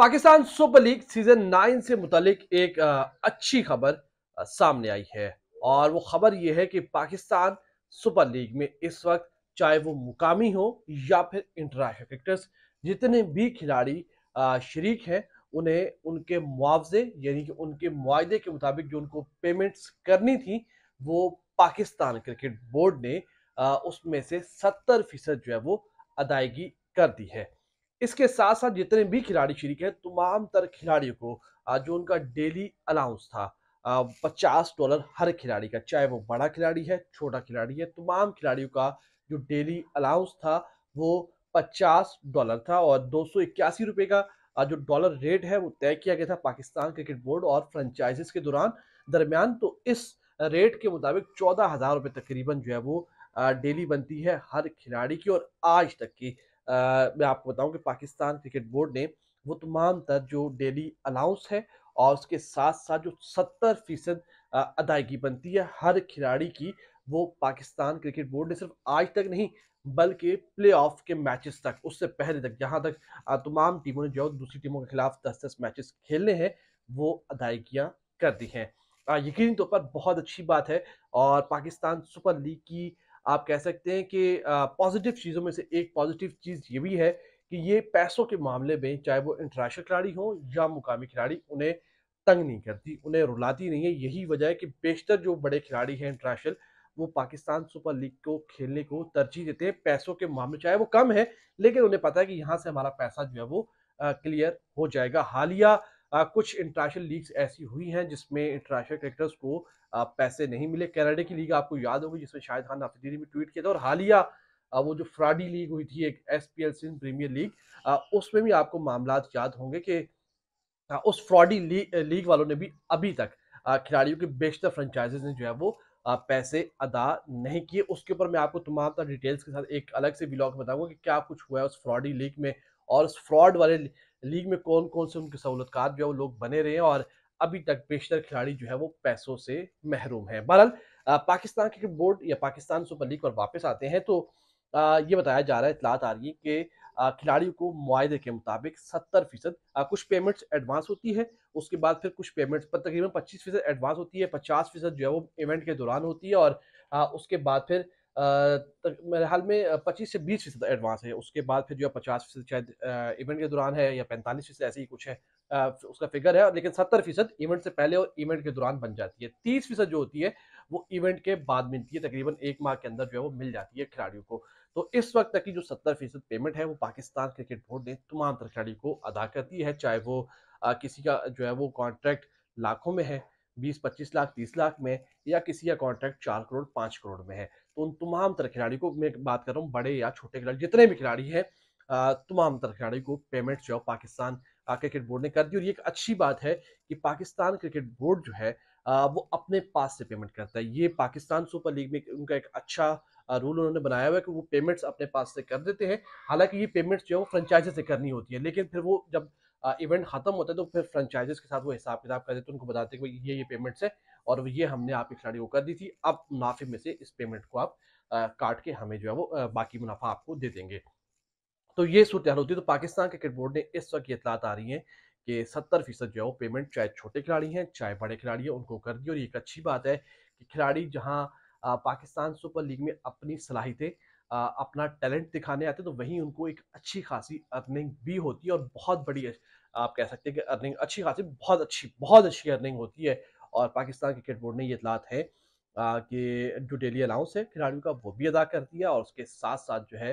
Pakistan super league season nine से मुतलिक एक अच्छी खबर सामने आई है और वो खबर यह है कि पाकिस्तान सुपर लीग में इस वक्त चाहे वो मुकामी हो या फिर इंटरनेशनल क्रिकेटर्स जितने भी खिलाड़ी शरीक हैं उन्हें उनके मुआवजे यानी कि उनके मुआदे के मुताबिक जो उनको पेमेंट्स करनी थी वो पाकिस्तान क्रिकेट बोर्ड ने उसमें से सत्तर फीसद जो है वो अदायगी कर दी है इसके साथ साथ जितने भी खिलाड़ी शरीक है तमाम तर खिलाड़ियों को जो उनका डेली अलाउंस था पचास डॉलर हर खिलाड़ी का चाहे वो बड़ा खिलाड़ी है छोटा खिलाड़ी है तमाम खिलाड़ियों का जो डेली अलाउंस था वो पचास डॉलर था और दो सौ इक्यासी रुपये का जो डॉलर रेट है वो तय किया गया था पाकिस्तान क्रिकेट बोर्ड और फ्रेंचाइजिस के दौरान दरमियान तो इस रेट के मुताबिक चौदह हज़ार रुपये तकरीबन जो है वो डेली बनती है हर खिलाड़ी की और आज तक की मैं आपको बताऊं कि पाकिस्तान क्रिकेट बोर्ड ने वो तमाम तर जो डेली अलाउंस है और उसके साथ साथ जो सत्तर फीसद अदायगी बनती है हर खिलाड़ी की वो पाकिस्तान क्रिकेट बोर्ड ने सिर्फ आज तक नहीं बल्कि प्ले ऑफ के मैचेस तक उससे पहले तक जहां तक तमाम टीमों ने जो दूसरी टीमों के खिलाफ दस दस मैचेस खेलने हैं वो अदायगियाँ कर दी हैं यकीनी तौर पर बहुत अच्छी बात है और पाकिस्तान सुपर लीग की आप कह सकते हैं कि पॉजिटिव चीज़ों में से एक पॉजिटिव चीज़ ये भी है कि ये पैसों के मामले में चाहे वो इंटरनेशनल खिलाड़ी हों या मुकामी खिलाड़ी उन्हें तंग नहीं करती उन्हें रुलाती नहीं है यही वजह है कि बेशतर जो बड़े खिलाड़ी हैं इंटरनेशनल वो पाकिस्तान सुपर लीग को खेलने को तरजीह देते हैं पैसों के मामले चाहे वो कम है लेकिन उन्हें पता है कि यहाँ से हमारा पैसा जो है वो क्लियर हो जाएगा हालिया आ, कुछ इंटरनेशनल लीग्स ऐसी हुई हैं जिसमें इंटरनेशनल क्रिकेटर्स को आ, पैसे नहीं मिले कैनेडा की लीग आपको याद होगी जिसमें शाहिद खान आफरीदी ने ट्वीट किया था और हालिया वो जो फ्राडी लीग हुई थी एक S P L Singh premier league उसमें भी आपको मामला याद होंगे कि उस फ्रॉडी लीग लीग वालों ने भी अभी तक खिलाड़ियों के बेशतर फ्रेंचाइजेज ने जो है वो पैसे अदा नहीं किए उसके ऊपर मैं आपको तमाम डिटेल्स के साथ एक अलग से ब्लॉग बताऊंगा कि क्या कुछ हुआ है उस फ्रॉडी लीग में और उस फ्रॉड वाले लीग में कौन कौन से उनकी सहूलतकार जो है वो लोग बने रहे हैं और अभी तक बेशतर खिलाड़ी जो है वो पैसों से महरूम है बहरहाल पाकिस्तान क्रिकेट बोर्ड या पाकिस्तान सुपर लीग पर वापस आते हैं तो ये बताया जा रहा है इतलात आ रही है कि खिलाड़ियों को मुआदे के मुताबिक सत्तर फीसद कुछ पेमेंट्स एडवांस होती है उसके बाद फिर कुछ पेमेंट्स पर तकरीबन पच्चीस फीसद एडवांस होती है पचास फीसद जो है वो इवेंट के दौरान होती है और उसके बाद फिर मेरे हाल में 25 से 20 फीसद एडवांस है उसके बाद फिर जो है पचास फीसद शायद इवेंट के दौरान है या पैंतालीस फीसद ऐसे ही कुछ है उसका फिगर है लेकिन सत्तर फीसद इवेंट से पहले और इवेंट के दौरान बन जाती है तीस फीसद जो होती है वो इवेंट के बाद मिलती है तकरीबन एक माह के अंदर जो है वो मिल जाती है खिलाड़ियों को तो इस वक्त तक की जो सत्तर फीसद पेमेंट है वो पाकिस्तान क्रिकेट बोर्ड ने तमाम खिलाड़ियों को अदा करती है चाहे वो किसी का जो है वो कॉन्ट्रैक्ट लाखों में है बीस पच्चीस लाख तीस लाख में या किसी का कॉन्ट्रैक्ट चार करोड़ पाँच करोड़ में है तो उन तमाम तरह खिलाड़ी को मैं बात कर रहा हूँ बड़े या छोटे खिलाड़ी जितने भी खिलाड़ी हैं तमाम तरह खिलाड़ी को पेमेंट जो पाकिस्तान क्रिकेट बोर्ड ने कर दी और ये एक अच्छी बात है कि पाकिस्तान क्रिकेट बोर्ड जो है वो अपने पास से पेमेंट करता है ये पाकिस्तान सुपर लीग में उनका एक अच्छा रूल उन्होंने बनाया हुआ है कि वो पेमेंट्स अपने पास से कर देते हैं हालांकि ये पेमेंट्स जो है वो फ्रेंचाइजी से करनी होती है लेकिन फिर वो जब इवेंट ख़त्म होता है तो फिर फ्रेंचाइजेस के साथ वो हिसाब किताब कर देते हैं तो उनको बताते हैं कि ये ये पेमेंट्स है और ये हमने आपकी खिलाड़ी को कर दी थी अब मुनाफे में से इस पेमेंट को आप काट के हमें जो है वो बाकी मुनाफा आपको दे देंगे तो ये सूरत होती है तो पाकिस्तान क्रिकेट बोर्ड ने इस वक्त ये इतलात आ रही है कि सत्तर फीसद जो है वो पेमेंट चाहे छोटे खिलाड़ी हैं चाहे बड़े खिलाड़ी हैं उनको कर दी और ये एक अच्छी बात है कि खिलाड़ी जहाँ पाकिस्तान सुपर लीग में अपनी सलाहितें अपना टैलेंट दिखाने आते तो वहीं उनको एक अच्छी खासी अर्निंग भी होती है और बहुत बड़ी आप कह सकते हैं कि अर्निंग अच्छी खासी बहुत अच्छी बहुत अच्छी अर्निंग होती है और पाकिस्तान क्रिकेट बोर्ड ने ये इतलात है कि जो डेली अलाउंस है खिलाड़ियों का वो भी अदा कर दिया और उसके साथ साथ जो है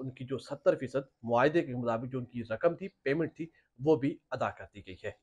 उनकी जो सत्तर फीसद मुआदे के मुताबिक जो उनकी रकम थी पेमेंट थी वो भी अदा कर दी गई है